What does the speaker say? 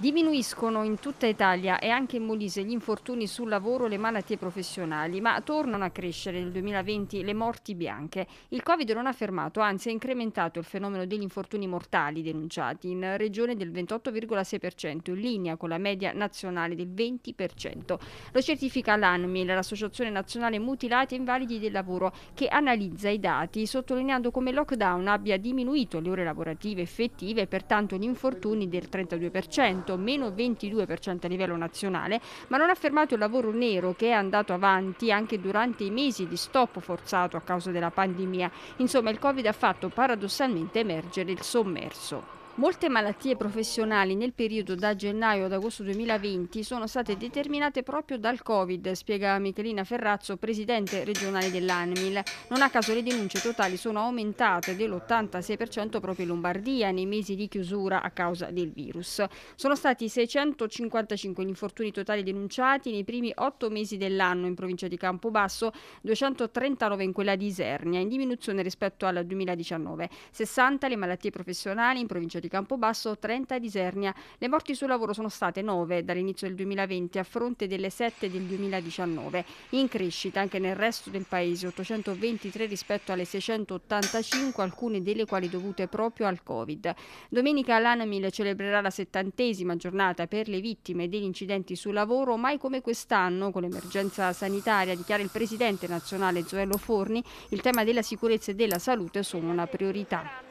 Diminuiscono in tutta Italia e anche in Molise gli infortuni sul lavoro e le malattie professionali, ma tornano a crescere nel 2020 le morti bianche. Il Covid non ha fermato, anzi ha incrementato il fenomeno degli infortuni mortali denunciati in regione del 28,6%, in linea con la media nazionale del 20%. Lo certifica l'ANMI, l'Associazione Nazionale Mutilati e Invalidi del Lavoro, che analizza i dati sottolineando come il lockdown abbia diminuito le ore lavorative effettive e pertanto gli infortuni del 32% cresciuto meno 22% a livello nazionale, ma non ha fermato il lavoro nero che è andato avanti anche durante i mesi di stop forzato a causa della pandemia. Insomma, il Covid ha fatto paradossalmente emergere il sommerso. Molte malattie professionali nel periodo da gennaio ad agosto 2020 sono state determinate proprio dal Covid, spiega Michelina Ferrazzo, presidente regionale dell'ANMIL. Non a caso le denunce totali sono aumentate dell'86% proprio in Lombardia nei mesi di chiusura a causa del virus. Sono stati 655 gli infortuni totali denunciati nei primi otto mesi dell'anno in provincia di Campobasso, 239 in quella di Isernia, in diminuzione rispetto al 2019, 60 le malattie professionali in provincia di di Campobasso, 30 di Sernia. Le morti sul lavoro sono state 9 dall'inizio del 2020 a fronte delle 7 del 2019, in crescita anche nel resto del paese, 823 rispetto alle 685, alcune delle quali dovute proprio al Covid. Domenica l'ANAMIL celebrerà la settantesima giornata per le vittime degli incidenti sul lavoro, mai come quest'anno, con l'emergenza sanitaria, dichiara il presidente nazionale Zoello Forni, il tema della sicurezza e della salute sono una priorità.